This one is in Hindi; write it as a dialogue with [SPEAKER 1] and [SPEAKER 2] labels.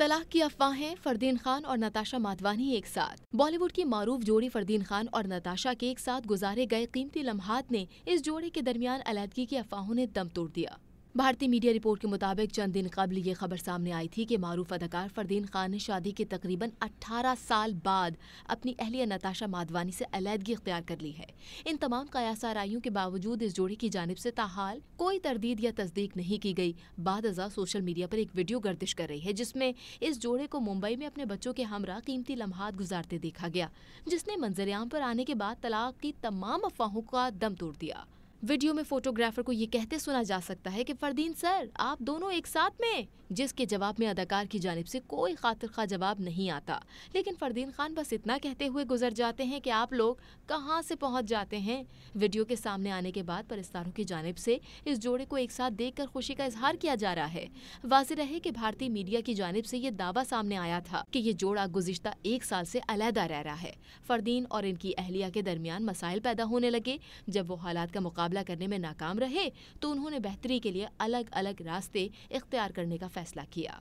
[SPEAKER 1] तलाक की अफवाहें फरदीन खान और नताशा माधवानी एक साथ बॉलीवुड की मारूफ जोड़ी फरदीन खान और नताशा के एक साथ गुजारे गए कीमती लम्हात ने इस जोड़े के दरमियान अलहदगी की अफवाहों ने दम तोड़ दिया भारतीय मीडिया रिपोर्ट के मुताबिक चंद दिन कबल ये खबर सामने आई थी कि मारूफ अदाकार फरदीन खान ने शादी के तकरीबन 18 साल बाद अपनी अहलिया नताशा माधवानी से अलीहदगी इख्तियार कर ली है इन तमाम कयासाराइयों के बावजूद इस जोड़ी की जानब से ताहाल कोई तरदीद या तस्दीक नहीं की गई बाद अजा सोशल मीडिया पर एक वीडियो गर्दिश कर रही है जिसमें इस जोड़े को मुंबई में अपने बच्चों के हमरा कीमती लम्हा गुजारते देखा गया जिसने मंजरेआम पर आने के बाद तलाक की तमाम अफवाहों का दम तोड़ दिया वीडियो में फोटोग्राफर को ये कहते सुना जा सकता है कि फरदीन सर आप दोनों एक साथ में जिसके जवाब में अदाकार की जानब से कोई खातिर खा जवाब नहीं आता लेकिन फरदीन खान बस इतना कहते हुए गुजर जाते हैं कि आप लोग कहाँ से पहुँच जाते हैं वीडियो के सामने आने के बाद परिस्तारों की जानब से इस जोड़े को एक साथ देख कर खुशी का इजहार किया जा रहा है वाज रहे की भारतीय मीडिया की जानब से ये दावा सामने आया था की ये जोड़ा गुजश्ता एक साल से अलहदा रह रहा है फरदीन और इनकी अहलिया के दरमियान मसाइल पैदा होने लगे जब वो हालात का मुकाबला मुकाबला करने में नाकाम रहे तो उन्होंने बेहतरी के लिए अलग अलग रास्ते इख्तियार करने का फैसला किया